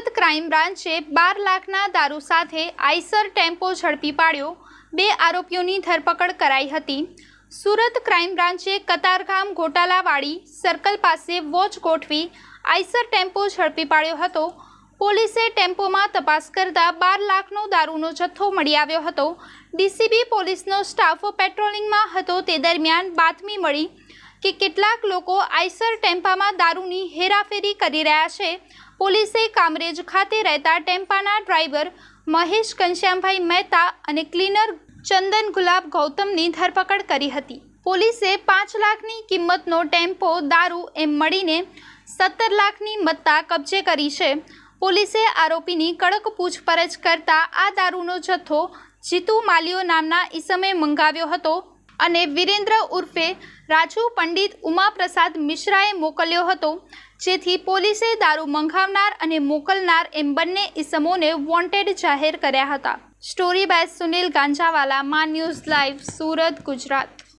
Surat crime બ્રાન્ચે બાર લાખના દારૂ સાથે આઈસર ટેમ્પો ઝડપી પાડ્યો બે આરોપીઓની ધરપકડ કરાઈ હતી સુરત ક્રાઇમ બ્રાન્ચે કતારગામ ગોટાલાવાડી સર્કલ પાસે વોચ ગોઠવી આઈસર ટેમ્પો ઝડપી પાડ્યો હતો પોલીસે ટેમ્પોમાં તપાસ કરતા બાર લાખનો દારૂનો જથ્થો મળી આવ્યો હતો ડીસીબી પોલીસનો સ્ટાફ પેટ્રોલિંગમાં હતો તે દરમિયાન બાતમી મળી કે કેટલાક લોકો આઈસર ટેમ્પામાં દારૂની હેરાફેરી કરી રહ્યા છે પોલીસે કામરેજ ખાતે રહેતા ટેમ્પાના ડ્રાઈવર મહેશ ઘનશ્યામભાઈ મહેતા અને ક્લીનર ચંદન ગુલાબ ગૌતમની ધરપકડ કરી હતી પોલીસે પાંચ લાખની કિંમતનો ટેમ્પો દારૂ એમ મળીને સત્તર લાખની મત્તા કબજે કરી છે પોલીસે આરોપીની કડક પૂછપરછ કરતા આ દારૂનો જથ્થો જીતુ માલિયો નામના ઈસમે મંગાવ્યો હતો અને વિરેન્દ્ર ઉર્ફે રાજુ પંડિત ઉમાપ્રસાદ મિશ્રાએ મોકલ્યો હતો જેથી પોલીસે દારૂ મંગાવનાર અને મોકલનાર એમ બંને ઇસમોને વોન્ટેડ જાહેર કર્યા હતા સ્ટોરી બાય સુનિલ ગાંજાવાલા મા ન્યૂઝ લાઈવ સુરત ગુજરાત